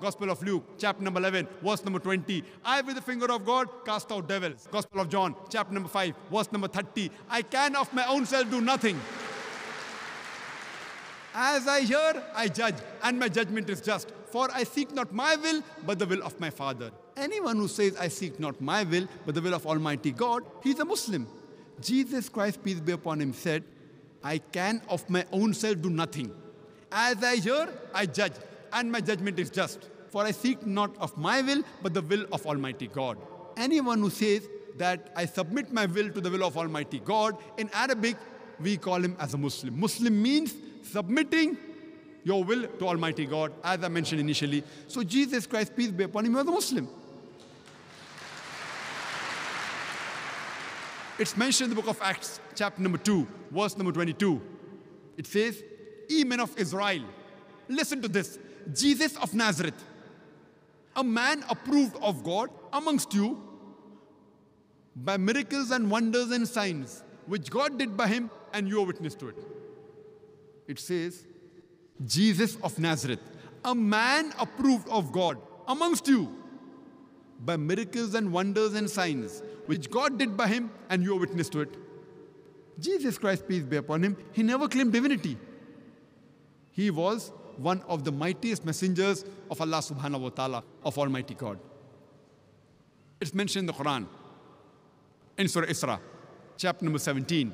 Gospel of Luke, chapter number 11, verse number 20. I, with the finger of God, cast out devils. Gospel of John, chapter number 5, verse number 30. I can of my own self do nothing. As I hear, I judge, and my judgment is just. For I seek not my will, but the will of my Father. Anyone who says, I seek not my will, but the will of Almighty God, he's a Muslim. Jesus Christ, peace be upon him, said, I can of my own self do nothing. As I hear, I judge and my judgment is just. For I seek not of my will, but the will of Almighty God. Anyone who says that I submit my will to the will of Almighty God, in Arabic, we call him as a Muslim. Muslim means submitting your will to Almighty God, as I mentioned initially. So Jesus Christ, peace be upon him, was a Muslim. It's mentioned in the book of Acts, chapter number 2, verse number 22. It says, Ye men of Israel, listen to this. Jesus of Nazareth, a man approved of God amongst you by miracles and wonders and signs which God did by him, and you are witness to it. It says, Jesus of Nazareth, a man approved of God amongst you by miracles and wonders and signs which God did by him, and you are witness to it. Jesus Christ, peace be upon him, he never claimed divinity. He was one of the mightiest messengers of Allah subhanahu wa ta'ala, of Almighty God. It's mentioned in the Quran, in Surah Isra, chapter number 17,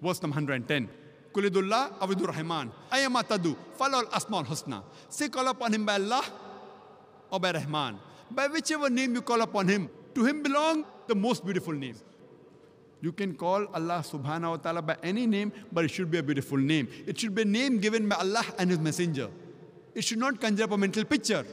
verse number 110. Kulidullah Abidur Rahman, Ayamatadu, Falal Asmal Husna. Say call upon him by Allah or by Rahman. By whichever name you call upon him, to him belong the most beautiful names. You can call Allah subhanahu wa ta'ala by any name, but it should be a beautiful name. It should be a name given by Allah and His Messenger. It should not conjure up a mental picture.